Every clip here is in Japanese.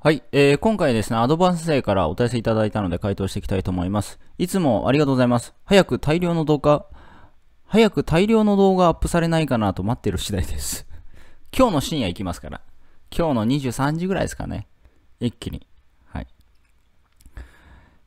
はい、えー、今回ですね、アドバンス生からお問い合わせいただいたので回答していきたいと思います。いつもありがとうございます。早く大量の動画、早く大量の動画アップされないかなと待ってる次第です。今日の深夜行きますから。今日の23時ぐらいですかね。一気に。はい。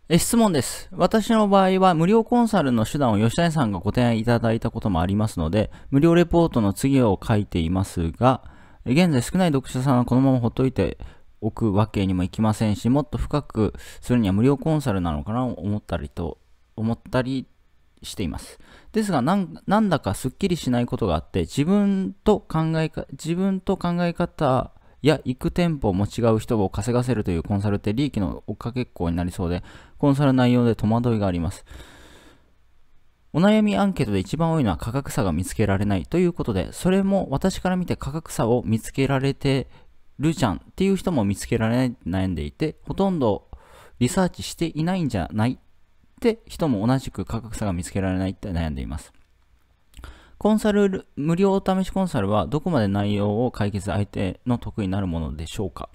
え、質問です。私の場合は無料コンサルの手段を吉谷さんがご提案いただいたこともありますので、無料レポートの次を書いていますが、現在少ない読者さんはこのままほっといて、置くわけにもいきませんし、もっと深くするには無料コンサルなのかなと思ったりと、思ったりしています。ですが、なんだかすっきりしないことがあって、自分と考えか、自分と考え方や行く店舗も違う人を稼がせるというコンサルって利益の追っかけっこになりそうで、コンサル内容で戸惑いがあります。お悩みアンケートで一番多いのは価格差が見つけられないということで、それも私から見て価格差を見つけられてるじゃんっていう人も見つけられない悩んでいて、ほとんどリサーチしていないんじゃないって人も同じく価格差が見つけられないって悩んでいます。コンサル、無料お試しコンサルはどこまで内容を解決相手の得意になるものでしょうか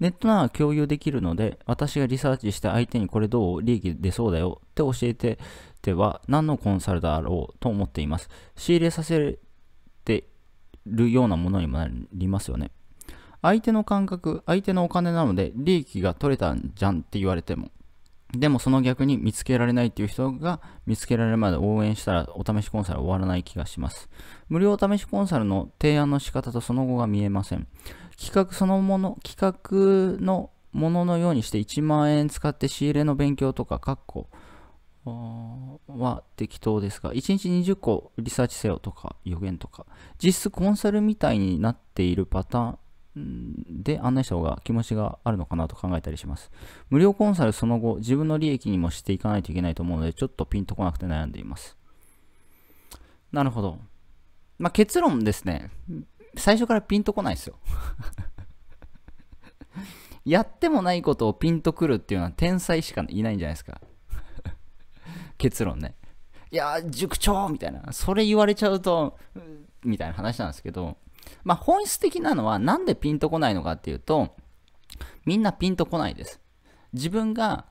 ネットなら共有できるので、私がリサーチして相手にこれどう利益出そうだよって教えてては何のコンサルだろうと思っています。仕入れさせてるようなものにもなりますよね。相手の感覚、相手のお金なので利益が取れたんじゃんって言われても、でもその逆に見つけられないっていう人が見つけられるまで応援したらお試しコンサル終わらない気がします。無料お試しコンサルの提案の仕方とその後が見えません。企画そのもの、企画のもののようにして1万円使って仕入れの勉強とか、っこ。は適当ですが、1日20個リサーチせよとか予言とか、実質コンサルみたいになっているパターン、で案内した方が気持ちがあるのかなと考えたりします。無料コンサルその後、自分の利益にもしていかないといけないと思うので、ちょっとピンとこなくて悩んでいます。なるほど。まあ、結論ですね。最初からピンとこないですよ。やってもないことをピンとくるっていうのは天才しかいないんじゃないですか。結論ね。いや塾長みたいな。それ言われちゃうと、みたいな話なんですけど、まあ、本質的なのはなんでピンとこないのかっていうと、みんなピンとこないです。自分が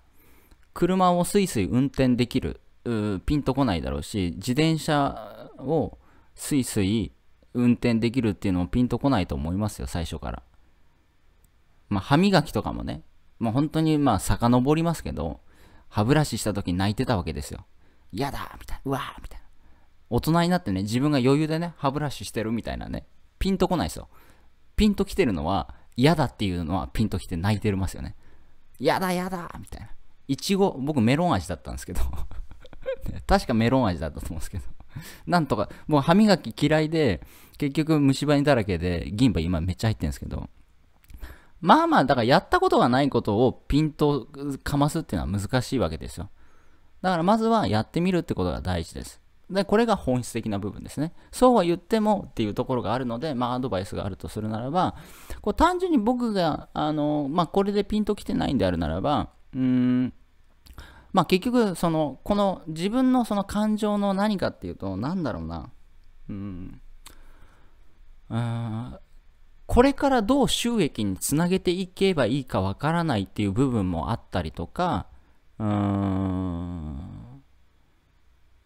車をスイスイ運転できる、ピンとこないだろうし、自転車をスイスイ運転できるっていうのもピンとこないと思いますよ、最初から。まあ、歯磨きとかもね、もう本当にまあ遡りますけど、歯ブラシした時泣いてたわけですよ。嫌だみたいな。うわーみたいな。大人になってね、自分が余裕でね、歯ブラシしてるみたいなね。ピンとこないですよ。ピンと来てるのは、嫌だっていうのはピンと来て泣いてますよね。嫌だ嫌だみたいな。いちご、僕メロン味だったんですけど 確かメロン味だったと思うんですけどなんとか、もう歯磨き嫌いで、結局虫歯にだらけで、銀歯今めっちゃ入ってるんですけど、まあまあ、だからやったことがないことをピンとかますっていうのは難しいわけですよ。だからまずはやってみるってことが大事です。で、これが本質的な部分ですね。そうは言ってもっていうところがあるので、まあ、アドバイスがあるとするならば、こう単純に僕が、あの、まあ、これでピンときてないんであるならば、うーん、まあ、結局、その、この自分のその感情の何かっていうと、何だろうな、うん、んこれからどう収益につなげていけばいいかわからないっていう部分もあったりとか、うーん、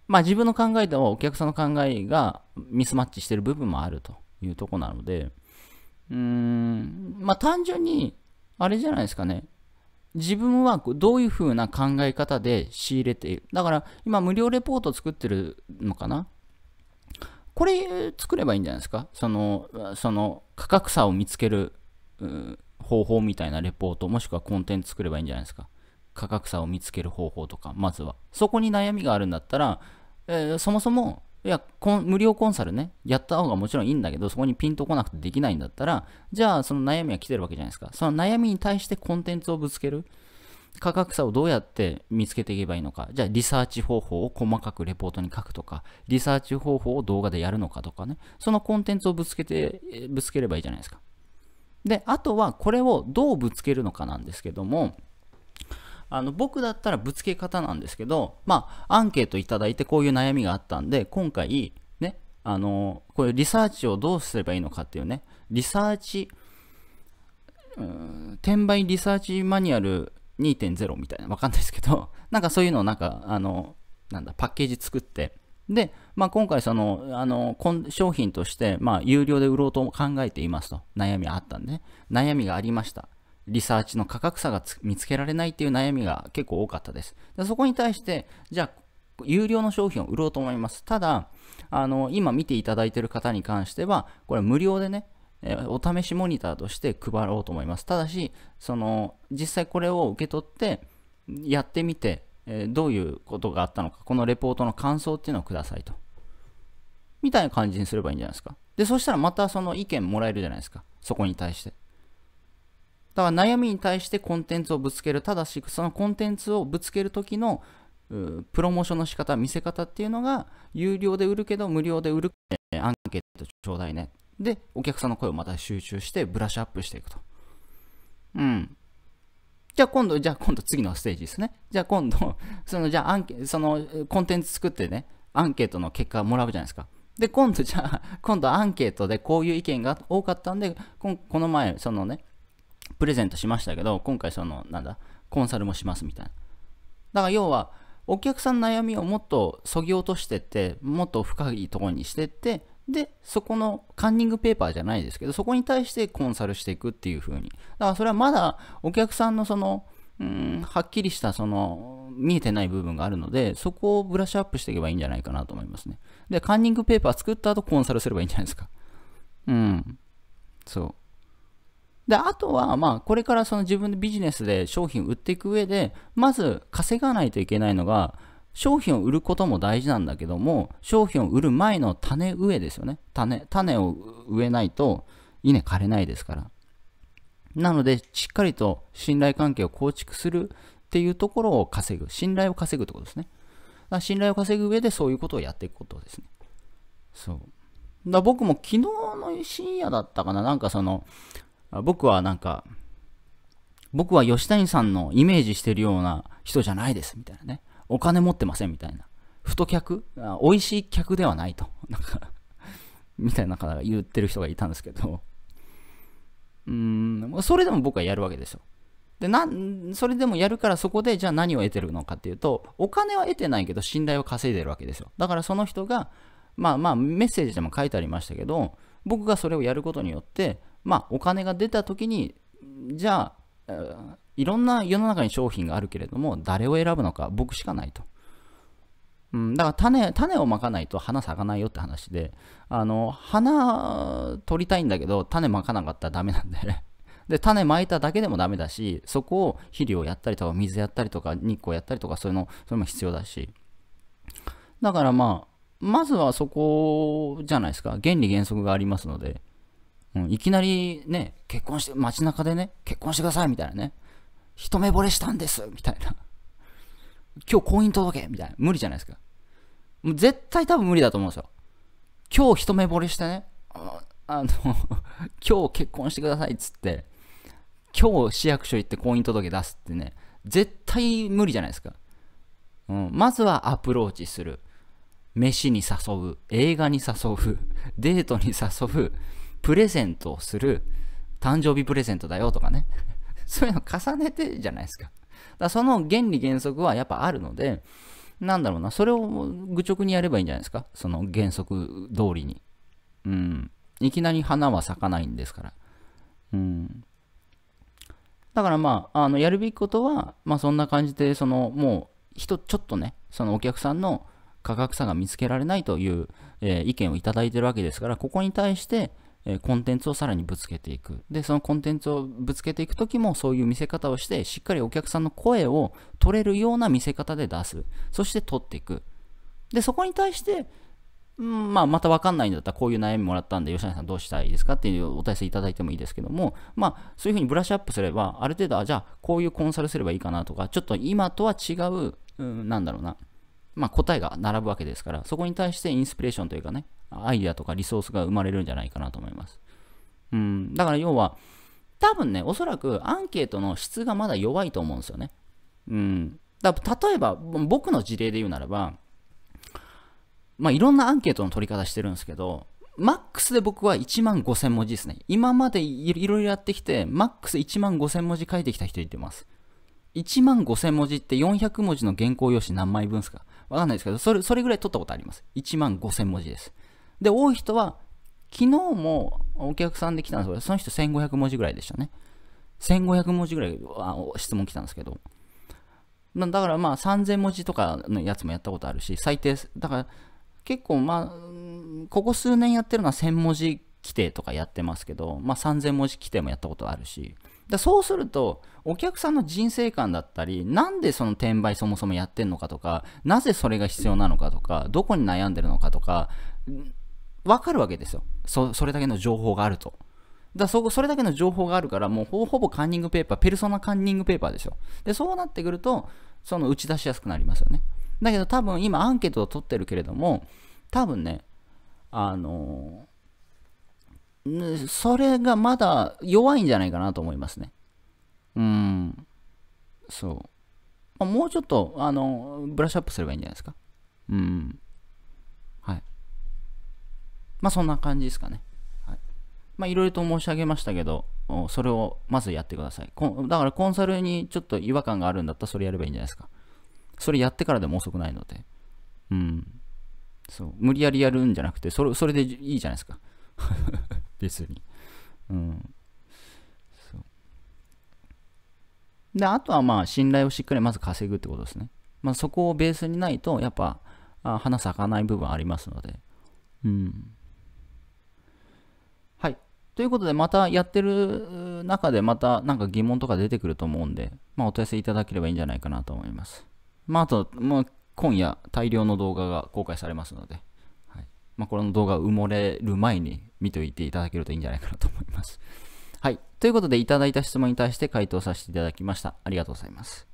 まあ自分の考えとお客さんの考えがミスマッチしてる部分もあるというとこなので、うーん、まあ単純に、あれじゃないですかね。自分はどういう風な考え方で仕入れている。だから今無料レポート作ってるのかなこれ作ればいいんじゃないですかその、その価格差を見つける方法みたいなレポート、もしくはコンテンツ作ればいいんじゃないですか価格差を見つける方法とか、まずは。そこに悩みがあるんだったら、えー、そもそも、いや無料コンサルね、やった方がもちろんいいんだけど、そこにピンとこなくてできないんだったら、じゃあその悩みは来てるわけじゃないですか。その悩みに対してコンテンツをぶつける。価格差をどうやって見つけていけばいいのか。じゃあ、リサーチ方法を細かくレポートに書くとか、リサーチ方法を動画でやるのかとかね。そのコンテンツをぶつけて、ぶつければいいじゃないですか。で、あとはこれをどうぶつけるのかなんですけども、あの僕だったらぶつけ方なんですけど、まあ、アンケートいただいてこういう悩みがあったんで、今回、ね、あの、こういうリサーチをどうすればいいのかっていうね、リサーチ、うーん転売リサーチマニュアル2.0みたいな、わかんないですけど、なんかそういうのをなんか、あの、なんだ、パッケージ作って、で、まあ、今回その、あの、商品として、まあ、有料で売ろうと考えていますと、悩みあったんで、ね、悩みがありました。リサーチの価格差が見つけられないっていう悩みが結構多かったです。でそこに対して、じゃあ、有料の商品を売ろうと思います。ただ、あの、今見ていただいている方に関しては、これ無料でね、お試しモニターとして配ろうと思います。ただし、その、実際これを受け取って、やってみて、どういうことがあったのか、このレポートの感想っていうのをくださいと。みたいな感じにすればいいんじゃないですか。で、そしたらまたその意見もらえるじゃないですか。そこに対して。だから悩みに対してコンテンツをぶつける。ただし、そのコンテンツをぶつける時のプロモーションの仕方、見せ方っていうのが、有料で売るけど無料で売る。アンケートちょうだいね。で、お客さんの声をまた集中して、ブラッシュアップしていくと。うん。じゃあ今度、じゃあ今度次のステージですね。じゃあ今度、その、じゃあアンケその、コンテンツ作ってね、アンケートの結果もらうじゃないですか。で、今度じゃあ、今度アンケートでこういう意見が多かったんで、この前、そのね、プレゼントしましたけど、今回その、なんだ、コンサルもしますみたいな。だから要は、お客さんの悩みをもっとそぎ落としてって、もっと深いところにしてって、で、そこのカンニングペーパーじゃないですけど、そこに対してコンサルしていくっていう風に。だからそれはまだお客さんのその、うん、はっきりしたその、見えてない部分があるので、そこをブラッシュアップしていけばいいんじゃないかなと思いますね。で、カンニングペーパー作った後コンサルすればいいんじゃないですか。うん。そう。で、あとは、まあ、これからその自分でビジネスで商品売っていく上で、まず稼がないといけないのが、商品を売ることも大事なんだけども、商品を売る前の種植えですよね。種、種を植えないと、稲枯れないですから。なので、しっかりと信頼関係を構築するっていうところを稼ぐ。信頼を稼ぐってことですね。だ信頼を稼ぐ上でそういうことをやっていくことですね。そう。だ僕も昨日の深夜だったかな、なんかその、僕はなんか、僕は吉谷さんのイメージしてるような人じゃないです、みたいなね。お金持ってません、みたいな。太客美味しい客ではないと。なんかみたいな方が言ってる人がいたんですけど、うん、それでも僕はやるわけですよ。で、な、それでもやるからそこで、じゃあ何を得てるのかっていうと、お金は得てないけど信頼を稼いでるわけですよ。だからその人が、まあまあメッセージでも書いてありましたけど、僕がそれをやることによって、まあ、お金が出た時に、じゃあ、いろんな世の中に商品があるけれども、誰を選ぶのか、僕しかないと。うん、だから種種をまかないと花咲かないよって話で、あの、花取りたいんだけど、種まかなかったらダメなんだよね。で、種まいただけでもダメだし、そこを肥料やったりとか、水やったりとか、日光やったりとか、そういうの、それも必要だし。だからまあ、まずはそこじゃないですか。原理原則がありますので。うん、いきなりね、結婚して、街中でね、結婚してくださいみたいなね、一目惚れしたんですみたいな、今日婚姻届けみたいな、無理じゃないですか。もう絶対多分無理だと思うんですよ。今日一目惚れしてね、あの 今日結婚してくださいっつって、今日市役所行って婚姻届出すってね、絶対無理じゃないですか。うん、まずはアプローチする。飯に誘う。映画に誘う。デートに誘う。プレゼントをする誕生日プレゼントだよとかね そういうの重ねてじゃないですか。だその原理原則はやっぱあるので、なんだろうな、それを愚直にやればいいんじゃないですか。その原則通りに。うん。いきなり花は咲かないんですから。うん。だからまあ、あのやるべきことは、まあそんな感じで、そのもう、人、ちょっとね、そのお客さんの価格差が見つけられないという、えー、意見をいただいてるわけですから、ここに対して、えコンテンツをさらにぶつけていく。で、そのコンテンツをぶつけていくときもそういう見せ方をして、しっかりお客さんの声を取れるような見せ方で出す。そして取っていく。で、そこに対して、ん、まあ、またわかんないんだったらこういう悩みもらったんで、吉野さんどうしたいですかっていうお問いせいただいてもいいですけども、まあ、そういうふうにブラッシュアップすれば、ある程度、あ、じゃあ、こういうコンサルすればいいかなとか、ちょっと今とは違う、うん、なんだろうな、まあ、答えが並ぶわけですから、そこに対してインスピレーションというかね、アイデアとかリソースが生まれるんじゃないかなと思います。うん、だから要は、多分ね、おそらくアンケートの質がまだ弱いと思うんですよね。うん。だ例えば、僕の事例で言うならば、まあ、いろんなアンケートの取り方してるんですけど、マックスで僕は1万5000文字ですね。今までいろいろやってきて、マックス1万5000文字書いてきた人いてます。1万5000文字って400文字の原稿用紙何枚分ですかわかんないですけど、それ、それぐらい取ったことあります。1万5000文字です。で、多い人は、昨日もお客さんで来たんですけど、その人1500文字ぐらいでしたね。1500文字ぐらい質問来たんですけど、だからまあ3000文字とかのやつもやったことあるし、最低、だから結構まあ、ここ数年やってるのは1000文字規定とかやってますけど、まあ3000文字規定もやったことあるし、だそうすると、お客さんの人生観だったり、なんでその転売そもそもやってんのかとか、なぜそれが必要なのかとか、どこに悩んでるのかとか、わかるわけですよそ。それだけの情報があると。だそそれだけの情報があるから、もうほぼカンニングペーパー、ペルソナカンニングペーパーですよ。で、そうなってくると、その打ち出しやすくなりますよね。だけど多分今アンケートを取ってるけれども、多分ね、あのー、それがまだ弱いんじゃないかなと思いますね。うん、そう。もうちょっと、あの、ブラッシュアップすればいいんじゃないですか。うん。まあそんな感じですかね。はい。まあいろいろと申し上げましたけど、それをまずやってください。だからコンサルにちょっと違和感があるんだったらそれやればいいんじゃないですか。それやってからでも遅くないので。うん。そう。無理やりやるんじゃなくて、それ、それでいいじゃないですか。別に。うん。そう。で、あとはまあ、信頼をしっかりまず稼ぐってことですね。まあ、そこをベースにないと、やっぱ、あ花咲かない部分ありますので。うん。ということで、またやってる中で、またなんか疑問とか出てくると思うんで、まあ、お問い合わせいただければいいんじゃないかなと思います。まあ、あと、まあ、今夜、大量の動画が公開されますので、はい、まあ、この動画埋もれる前に見ておいていただけるといいんじゃないかなと思います。はい。ということで、いただいた質問に対して回答させていただきました。ありがとうございます。